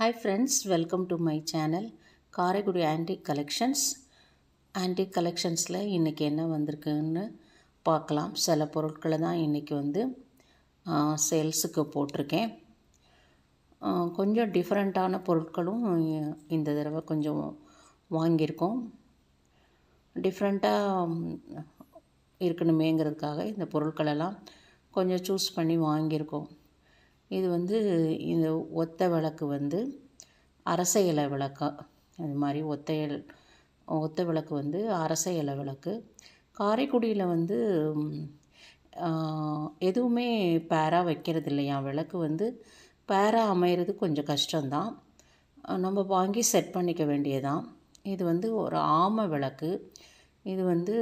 hi friends welcome to my channel Karaikudi antique collections antique கலெக்ஷன்ஸில் இன்றைக்கி என்ன வந்திருக்குன்னு பார்க்கலாம் சில பொருட்களை தான் இன்றைக்கி வந்து சேல்ஸுக்கு போட்டிருக்கேன் கொஞ்சம் டிஃப்ரெண்ட்டான பொருட்களும் இந்த தடவை கொஞ்சம் வாங்கியிருக்கோம் டிஃப்ரெண்ட்டாக இருக்கணுமேங்கிறதுக்காக இந்த பொருட்களெல்லாம் கொஞ்சம் சூஸ் பண்ணி வாங்கியிருக்கோம் இது வந்து இந்த ஒத்த விளக்கு வந்து அரச இலை விளக்கா அது மாதிரி ஒத்த ஒத்த விளக்கு வந்து அரச இலை விளக்கு காரைக்குடியில் வந்து எதுவுமே பேராக வைக்கிறது இல்லையா விளக்கு வந்து பேராக அமையிறது கொஞ்சம் கஷ்டம்தான் நம்ம வாங்கி செட் பண்ணிக்க வேண்டியதான் இது வந்து ஒரு ஆமை விளக்கு இது வந்து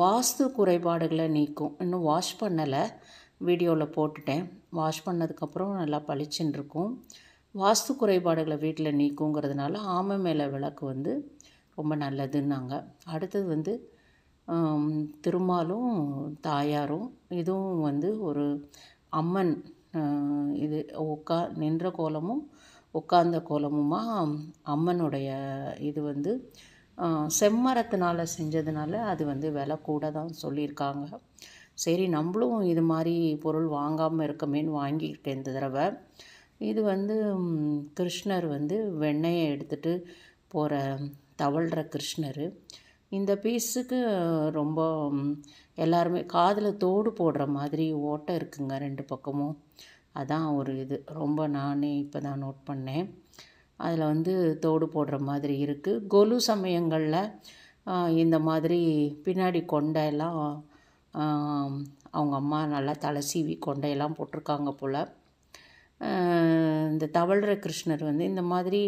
வாஸ்து குறைபாடுகளை நீக்கும் இன்னும் வாஷ் பண்ணலை வீடியோவில் போட்டுட்டேன் வாஷ் பண்ணதுக்கப்புறம் நல்லா பளிச்சுன்னு இருக்கும் வாஸ்து குறைபாடுகளை வீட்டில் நீக்குங்கிறதுனால ஆமை மேலே விளக்கு வந்து ரொம்ப நல்லதுன்னாங்க அடுத்தது வந்து திருமாலும் தாயாரும் இதுவும் வந்து ஒரு அம்மன் இது உட்கா நின்ற கோலமும் உட்கார்ந்த கோலமுமாக அம்மனுடைய இது வந்து செம்மரத்தினால் செஞ்சதுனால அது வந்து விலை கூட தான் சொல்லியிருக்காங்க சரி நம்மளும் இது மாதிரி பொருள் வாங்காமல் இருக்கமேன்னு வாங்கிக்கிட்டேன் இந்த தடவை இது வந்து கிருஷ்ணர் வந்து வெண்ணெயை எடுத்துகிட்டு போகிற தவழ்கிற கிருஷ்ணர் இந்த பீஸுக்கு ரொம்ப எல்லாருமே காதில் தோடு போடுற மாதிரி ஓட்டை இருக்குங்க ரெண்டு பக்கமும் அதான் ஒரு இது ரொம்ப நானே இப்போ தான் நோட் பண்ணேன் அதில் வந்து தோடு போடுற மாதிரி இருக்குது கொலு சமயங்களில் இந்த மாதிரி பின்னாடி கொண்டையெல்லாம் அவங்க அம்மா நல்லா தலை சீவி கொண்டையெல்லாம் போட்டிருக்காங்க போல் இந்த தவழ கிருஷ்ணர் வந்து இந்த மாதிரி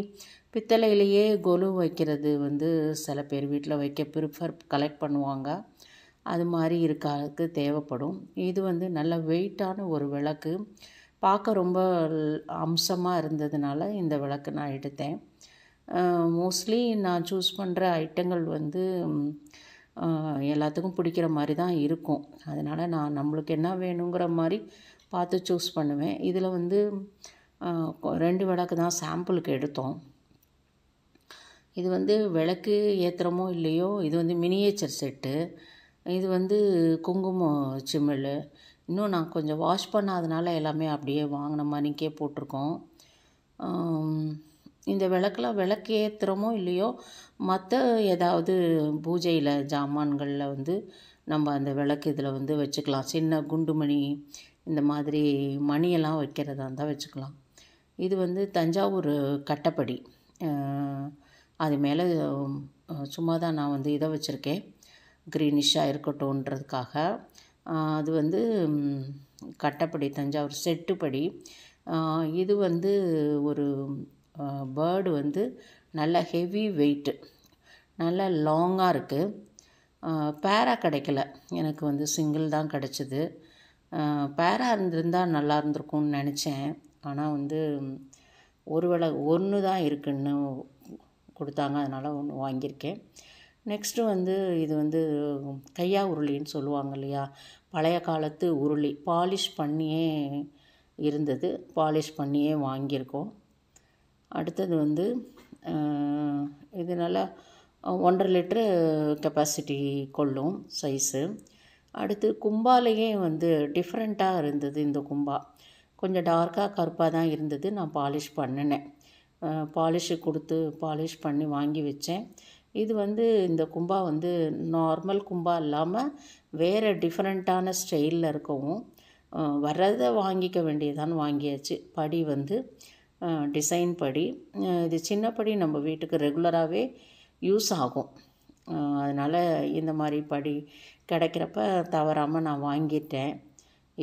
பித்தளையிலேயே கொலு வைக்கிறது வந்து சில பேர் வீட்டில் வைக்க ப்ரிஃபர் கலெக்ட் பண்ணுவாங்க அது மாதிரி இருக்காருக்கு தேவைப்படும் இது வந்து நல்ல வெயிட்டான ஒரு விளக்கு பார்க்க ரொம்ப அம்சமாக இருந்ததுனால இந்த விளக்கு நான் எடுத்தேன் மோஸ்ட்லி நான் சூஸ் பண்ணுற ஐட்டங்கள் வந்து எல்லாத்துக்கும் பிடிக்கிற மாதிரி தான் இருக்கும் அதனால் நான் நம்மளுக்கு என்ன வேணுங்கிற மாதிரி பார்த்து சூஸ் பண்ணுவேன் இதில் வந்து ரெண்டு விளக்கு தான் சாம்பிளுக்கு எடுத்தோம் இது வந்து விளக்கு ஏற்றுறமோ இல்லையோ இது வந்து மினியேச்சர் செட்டு இது வந்து குங்குமம் சிமிழ் இன்னும் நான் கொஞ்சம் வாஷ் பண்ணாதனால எல்லாமே அப்படியே வாங்கின மாதிரிக்கே போட்டிருக்கோம் இந்த விளக்கில் விளக்கு ஏற்றுறோமோ இல்லையோ மற்ற ஏதாவது பூஜையில் ஜாமான்களில் வந்து நம்ம அந்த விளக்கு இதில் வந்து வச்சுக்கலாம் சின்ன குண்டுமணி இந்த மாதிரி மணியெல்லாம் வைக்கிறதா இருந்தால் வச்சுக்கலாம் இது வந்து தஞ்சாவூர் கட்டப்படி அது மேலே சும்மா தான் நான் வந்து இதை வச்சுருக்கேன் க்ரீனிஷாக இருக்கட்டும்ன்றதுக்காக அது வந்து கட்டப்படி தஞ்சாவூர் செட்டுப்படி இது வந்து ஒரு பேர்டு வந்து நல்ல ஹெவி வெயிட்டு நல்ல லாங்காக இருக்குது பேரா கிடைக்கல எனக்கு வந்து சிங்கிள் தான் கிடச்சிது பேரா இருந்திருந்தால் நல்லா இருந்திருக்கும்னு நினச்சேன் ஆனால் வந்து ஒரு வேளை ஒன்று தான் இருக்குன்னு கொடுத்தாங்க அதனால் ஒன்று வாங்கியிருக்கேன் நெக்ஸ்ட்டு வந்து இது வந்து கையா உருளின்னு சொல்லுவாங்க இல்லையா பழைய காலத்து உருளி பாலிஷ் பண்ணியே இருந்தது பாலிஷ் பண்ணியே வாங்கியிருக்கோம் அடுத்தது வந்து இது நல்லா ஒன்றரை லிட்ரு கெப்பாசிட்டி கொள்ளும் சைஸு அடுத்து கும்பாலேயே வந்து டிஃப்ரெண்ட்டாக இருந்தது இந்த கும்பா கொஞ்சம் டார்க்காக கருப்பாக தான் இருந்தது நான் பாலிஷ் பண்ணினேன் பாலிஷு கொடுத்து பாலிஷ் பண்ணி வாங்கி வச்சேன் இது வந்து இந்த கும்பா வந்து நார்மல் கும்பா இல்லாமல் வேறு டிஃப்ரெண்ட்டான ஸ்டைலில் இருக்கவும் வர்றதை வாங்கிக்க வேண்டியதான்னு வாங்கியாச்சு படி வந்து டிசைன் படி இது சின்னப்படி நம்ம வீட்டுக்கு ரெகுலராகவே யூஸ் ஆகும் அதனால் இந்த மாதிரி படி கிடைக்கிறப்ப தவறாமல் நான் வாங்கிட்டேன்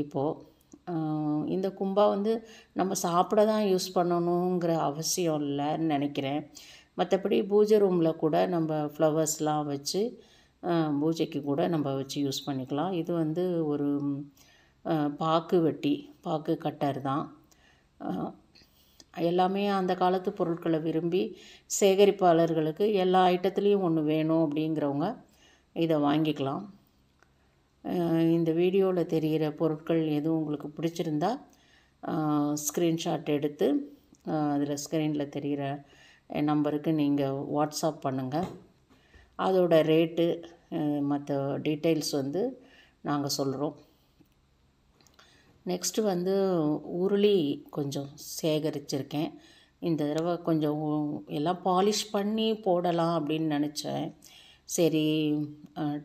இப்போது இந்த கும்பா வந்து நம்ம சாப்பிட தான் யூஸ் பண்ணணுங்கிற அவசியம் இல்லைன்னு நினைக்கிறேன் மற்றபடி பூஜை ரூமில் கூட நம்ம ஃப்ளவர்ஸ்லாம் வச்சு பூஜைக்கு கூட நம்ம வச்சு யூஸ் பண்ணிக்கலாம் இது வந்து ஒரு பாக்கு வெட்டி பாக்கு கட்டர் தான் எல்லாமே அந்த காலத்து பொருட்களை விரும்பி சேகரிப்பாளர்களுக்கு எல்லா ஐட்டத்துலேயும் ஒன்று வேணும் அப்படிங்கிறவங்க இதை வாங்கிக்கலாம் இந்த வீடியோவில் தெரிகிற பொருட்கள் எதுவும் உங்களுக்கு பிடிச்சிருந்தா ஸ்க்ரீன்ஷாட் எடுத்து அதில் ஸ்க்ரீனில் தெரிகிற நம்பருக்கு நீங்கள் வாட்ஸ்அப் பண்ணுங்கள் அதோடய ரேட்டு மற்ற டீட்டெயில்ஸ் வந்து நாங்கள் சொல்கிறோம் நெக்ஸ்ட்டு வந்து உருளி கொஞ்சம் சேகரிச்சிருக்கேன் இந்த தடவை கொஞ்சம் எல்லாம் பாலிஷ் பண்ணி போடலாம் அப்படின்னு நினச்சேன் சரி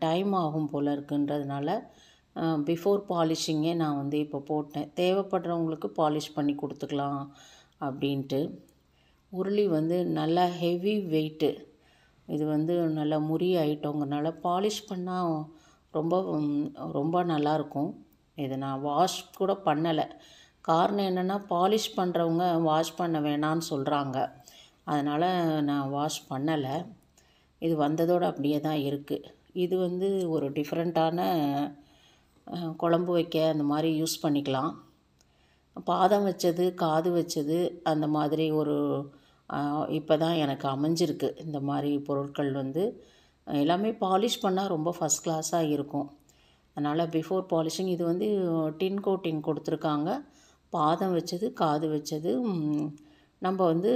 டைம் ஆகும் போல் இருக்குன்றதுனால பிஃபோர் பாலிஷிங்கே நான் வந்து இப்போ போட்டேன் தேவைப்படுறவங்களுக்கு பாலிஷ் பண்ணி கொடுத்துக்கலாம் அப்படின்ட்டு உருளி வந்து நல்லா ஹெவி வெயிட்டு இது வந்து நல்லா முறி ஆகிட்டோங்கிறனால பாலிஷ் பண்ணால் ரொம்ப ரொம்ப நல்லாயிருக்கும் இது நான் வாஷ் கூட பண்ணலை காரணம் என்னென்னா பாலிஷ் பண்ணுறவங்க வாஷ் பண்ண வேணான்னு சொல்கிறாங்க அதனால் நான் வாஷ் பண்ணலை இது வந்ததோடு அப்படியே தான் இருக்குது இது வந்து ஒரு டிஃப்ரெண்ட்டான குழம்பு வைக்க அந்த மாதிரி யூஸ் பண்ணிக்கலாம் பாதம் வச்சது காது வச்சது அந்த மாதிரி ஒரு இப்போ தான் எனக்கு அமைஞ்சிருக்கு இந்த மாதிரி பொருட்கள் வந்து எல்லாமே பாலிஷ் பண்ணால் ரொம்ப ஃபஸ்ட் கிளாஸாக இருக்கும் அதனால் பிஃபோர் பாலிஷிங் இது வந்து டின் கோட்டிங் கொடுத்துருக்காங்க பாதம் வச்சது காது வச்சது நம்ம வந்து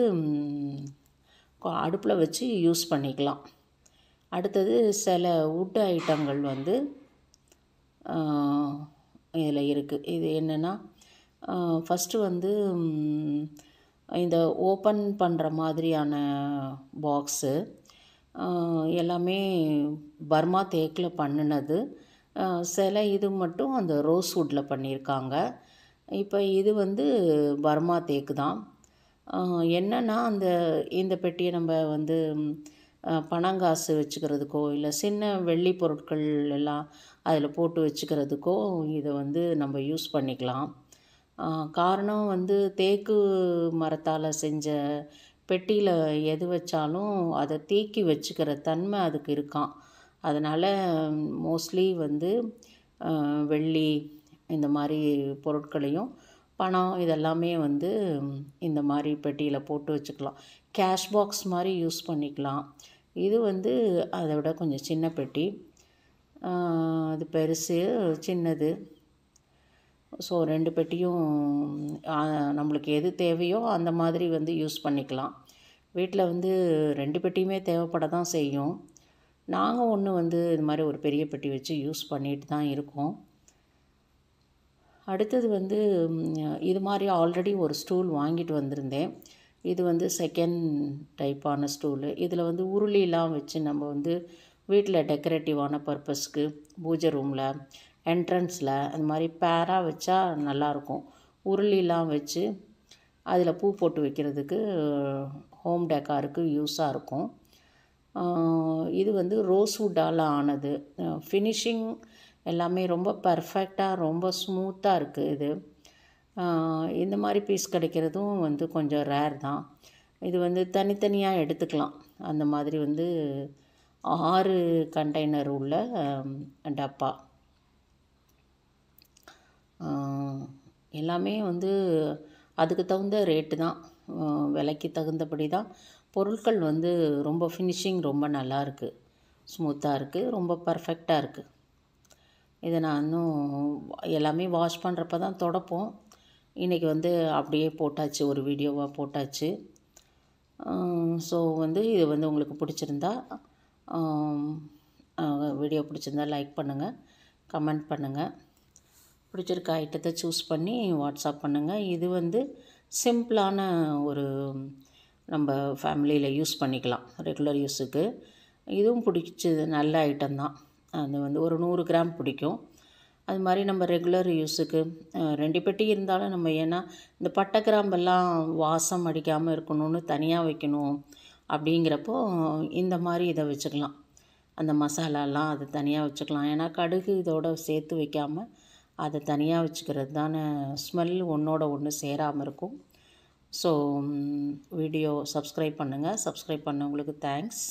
அடுப்பில் வச்சு யூஸ் பண்ணிக்கலாம் அடுத்தது சில உட் ஐட்டங்கள் வந்து இதில் இருக்குது இது என்னென்னா ஃபஸ்ட்டு வந்து இந்த ஓப்பன் பண்ணுற மாதிரியான பாக்ஸு எல்லாமே பர்மா தேக்கில் பண்ணினது சில இது மட்டும் அந்த ரோஸ் வுட்டில் பண்ணியிருக்காங்க இப்போ இது வந்து பர்மா தேக்கு தான் என்னென்னா அந்த இந்த பெட்டியை நம்ம வந்து பணங்காசு வச்சுக்கிறதுக்கோ இல்லை சின்ன வெள்ளி பொருட்கள் எல்லாம் அதில் போட்டு வச்சுக்கிறதுக்கோ இதை வந்து நம்ம யூஸ் பண்ணிக்கலாம் காரணம் வந்து தேக்கு மரத்தால் செஞ்ச பெட்டியில் எது வச்சாலும் அதை தேக்கி வச்சுக்கிற தன்மை அதுக்கு இருக்கான் அதனால் மோஸ்ட்லி வந்து வெள்ளி இந்த மாதிரி பொருட்களையும் பணம் இதெல்லாமே வந்து இந்த மாதிரி பெட்டியில் போட்டு வச்சுக்கலாம் கேஷ் பாக்ஸ் மாதிரி யூஸ் பண்ணிக்கலாம் இது வந்து அதை விட கொஞ்சம் சின்ன பெட்டி அது பெருசு சின்னது ஸோ ரெண்டு பெட்டியும் நம்மளுக்கு எது தேவையோ அந்த மாதிரி வந்து யூஸ் பண்ணிக்கலாம் வீட்டில் வந்து ரெண்டு பெட்டியுமே தேவைப்பட தான் செய்யும் நாங்கள் ஒன்று வந்து இது மாதிரி ஒரு பெரிய பெட்டி வச்சு யூஸ் பண்ணிட்டு தான் இருக்கோம் அடுத்தது வந்து இது மாதிரி ஆல்ரெடி ஒரு ஸ்டூல் வாங்கிட்டு வந்திருந்தேன் இது வந்து செகண்ட் டைப்பான ஸ்டூலு இதில் வந்து உருளிலாம் வச்சு நம்ம வந்து வீட்டில் டெக்கரேட்டிவான பர்பஸ்க்கு பூஜை ரூமில் என்ட்ரன்ஸில் அந்த மாதிரி பேராக வச்சா நல்லாயிருக்கும் உருளிலாம் வச்சு அதில் பூ போட்டு வைக்கிறதுக்கு ஹோம் டெக்காருக்கு யூஸாக இருக்கும் இது வந்து ரோஸ் வுட்டால் ஆனது ஃபினிஷிங் எல்லாமே ரொம்ப பர்ஃபெக்டாக ரொம்ப ஸ்மூத்தாக இருக்குது இது இந்த மாதிரி பீஸ் கிடைக்கிறதும் வந்து கொஞ்சம் ரேர் தான் இது வந்து தனித்தனியாக எடுத்துக்கலாம் அந்த மாதிரி வந்து ஆறு கண்டெய்னர் உள்ள டப்பா எல்லாமே வந்து அதுக்கு தகுந்த ரேட்டு தான் விலைக்கு தகுந்தபடி தான் பொருட்கள் வந்து ரொம்ப ஃபினிஷிங் ரொம்ப நல்லா இருக்குது ஸ்மூத்தாக இருக்குது ரொம்ப பர்ஃபெக்டாக இருக்குது இதை நான் இன்னும் எல்லாமே வாஷ் பண்ணுறப்ப தான் தொடப்போம் இன்றைக்கி வந்து அப்படியே போட்டாச்சு ஒரு வீடியோவாக போட்டாச்சு ஸோ வந்து இது வந்து உங்களுக்கு பிடிச்சிருந்தா வீடியோ பிடிச்சிருந்தா லைக் பண்ணுங்கள் கமெண்ட் பண்ணுங்கள் பிடிச்சிருக்க ஐட்டத்தை சூஸ் பண்ணி வாட்ஸ்அப் பண்ணுங்கள் இது வந்து சிம்பிளான ஒரு நம்ம ஃபேமிலியில் யூஸ் பண்ணிக்கலாம் ரெகுலர் யூஸுக்கு இதுவும் பிடிச்சது நல்ல ஐட்டம் தான் அது வந்து ஒரு நூறு கிராம் பிடிக்கும் அது மாதிரி நம்ம ரெகுலர் யூஸுக்கு ரெண்டு பெட்டி இருந்தாலும் நம்ம ஏன்னா இந்த பட்டை கிராம்பெல்லாம் வாசம் அடிக்காமல் இருக்கணும்னு தனியாக வைக்கணும் அப்படிங்கிறப்போ இந்த மாதிரி இதை வச்சுக்கலாம் அந்த மசாலாலாம் அதை தனியாக வச்சுக்கலாம் ஏன்னா கடுகு இதோட சேர்த்து வைக்காமல் அதை தனியாக வச்சுக்கிறது தானே ஸ்மெல் ஒன்றோட ஒன்று சேராமல் இருக்கும் ஸோ வீடியோ சப்ஸ்கிரைப் பண்ணுங்கள் சப்ஸ்கிரைப் பண்ணவங்களுக்கு தேங்க்ஸ்